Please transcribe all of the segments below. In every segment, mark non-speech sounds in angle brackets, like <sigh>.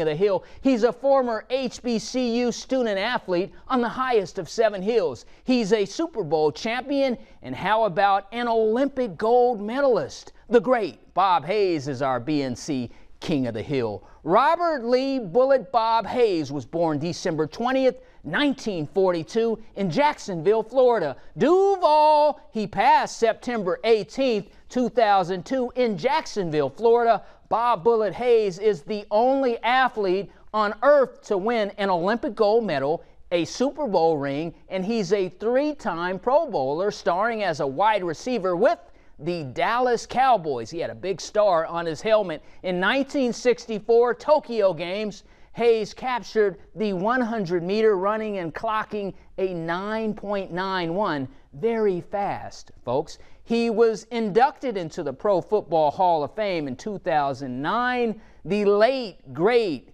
of the hill. He's a former HBCU student athlete on the highest of seven hills. He's a Super Bowl champion, and how about an Olympic gold medalist? The great Bob Hayes is our BNC King of the Hill. Robert Lee Bullet Bob Hayes was born December 20th, 1942, in Jacksonville, Florida. Duval, he passed September 18th, 2002, in Jacksonville, Florida. Bob Bullet Hayes is the only athlete on earth to win an Olympic gold medal a Super Bowl ring, and he's a three time Pro Bowler, starring as a wide receiver with the Dallas Cowboys. He had a big star on his helmet. In 1964 Tokyo Games, Hayes captured the 100 meter running and clocking a 9.91. Very fast, folks. He was inducted into the Pro Football Hall of Fame in 2009. The late, great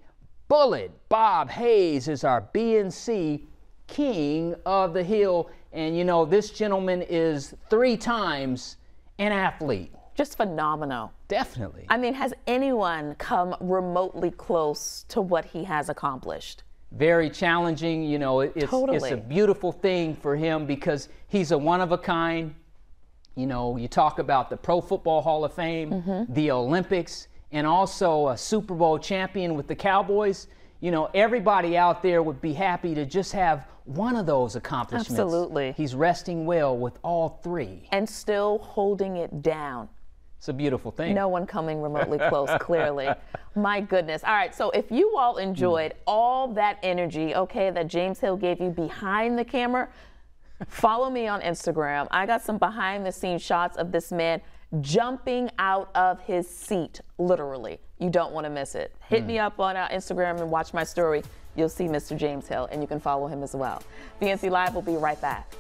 Bullet Bob Hayes is our BNC King of the Hill. And you know, this gentleman is three times an athlete. Just phenomenal. Definitely. I mean, has anyone come remotely close to what he has accomplished? Very challenging. You know, it's, totally. it's a beautiful thing for him because he's a one of a kind. You know, you talk about the Pro Football Hall of Fame, mm -hmm. the Olympics, and also a Super Bowl champion with the Cowboys you know, everybody out there would be happy to just have one of those accomplishments. Absolutely. He's resting well with all three. And still holding it down. It's a beautiful thing. No one coming remotely close, clearly. <laughs> My goodness. All right, so if you all enjoyed hmm. all that energy, okay, that James Hill gave you behind the camera, follow me on Instagram. I got some behind the scenes shots of this man jumping out of his seat, literally. You don't want to miss it. Hit me hmm. up on our uh, Instagram and watch my story. You'll see Mr. James Hill, and you can follow him as well. BNC Live will be right back.